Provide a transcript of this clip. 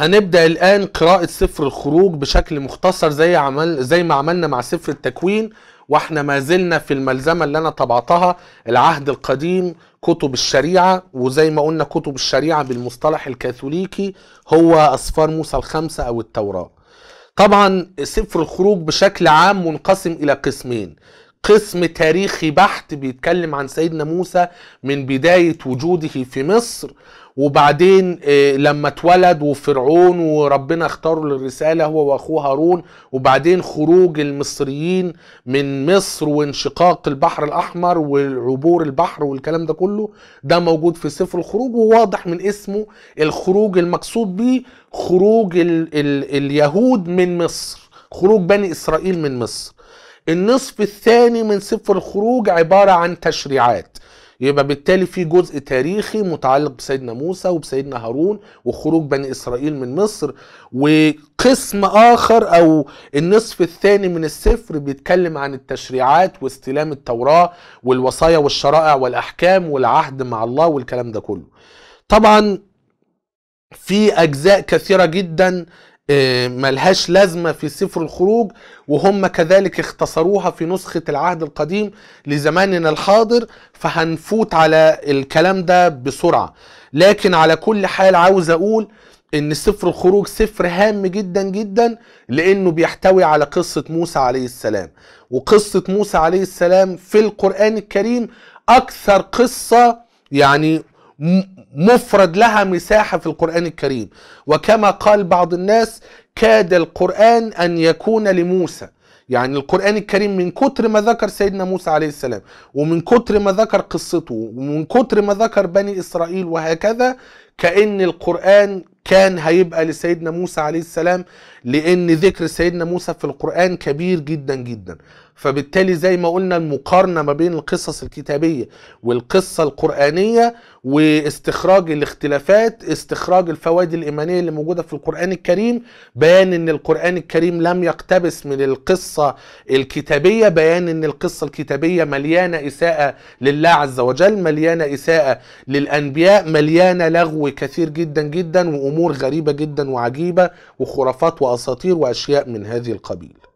هنبدا الان قراءه سفر الخروج بشكل مختصر زي عمل زي ما عملنا مع سفر التكوين واحنا ما زلنا في الملزمه اللي انا طبعتها العهد القديم كتب الشريعه وزي ما قلنا كتب الشريعه بالمصطلح الكاثوليكي هو اسفار موسى الخمسه او التوراه طبعا سفر الخروج بشكل عام منقسم الى قسمين قسم تاريخي بحت بيتكلم عن سيدنا موسى من بداية وجوده في مصر وبعدين آه، لما اتولد وفرعون وربنا اختاره للرسالة هو وأخوه هارون وبعدين خروج المصريين من مصر وانشقاق البحر الأحمر وعبور البحر والكلام ده كله ده موجود في سفر الخروج وواضح من اسمه الخروج المقصود به خروج ال ال اليهود من مصر خروج بني إسرائيل من مصر النصف الثاني من سفر الخروج عبارة عن تشريعات يبقى بالتالي في جزء تاريخي متعلق بسيدنا موسى وبسيدنا هارون وخروج بني اسرائيل من مصر وقسم اخر او النصف الثاني من السفر بيتكلم عن التشريعات واستلام التوراه والوصايا والشرائع والاحكام والعهد مع الله والكلام ده كله. طبعا في اجزاء كثيره جدا آه، ملهاش لازمة في سفر الخروج وهم كذلك اختصروها في نسخة العهد القديم لزماننا الحاضر فهنفوت على الكلام ده بسرعة لكن على كل حال عاوز أقول ان سفر الخروج سفر هام جدا جدا لانه بيحتوي على قصة موسى عليه السلام وقصة موسى عليه السلام في القرآن الكريم اكثر قصة يعني مفرد لها مساحة في القرآن الكريم وكما قال بعض الناس كاد القرآن أن يكون لموسى يعني القرآن الكريم من كتر ما ذكر سيدنا موسى عليه السلام ومن كتر ما ذكر قصته ومن كتر ما ذكر بني إسرائيل وهكذا كأن القرآن كان هيبقى لسيدنا موسى عليه السلام لأن ذكر سيدنا موسى في القرآن كبير جدا جدا فبالتالي زي ما قلنا المقارنة ما بين القصص الكتابية والقصة القرآنية واستخراج الاختلافات استخراج الفوائد الإيمانية اللي موجودة في القرآن الكريم بيان أن القرآن الكريم لم يقتبس من القصة الكتابية بيان أن القصة الكتابية مليانة إساءة لله عز وجل مليانة إساءة للأنبياء مليانة لغو كثير جدا جدا وأمور غريبة جدا وعجيبة وخرافات وأساطير وأشياء من هذه القبيل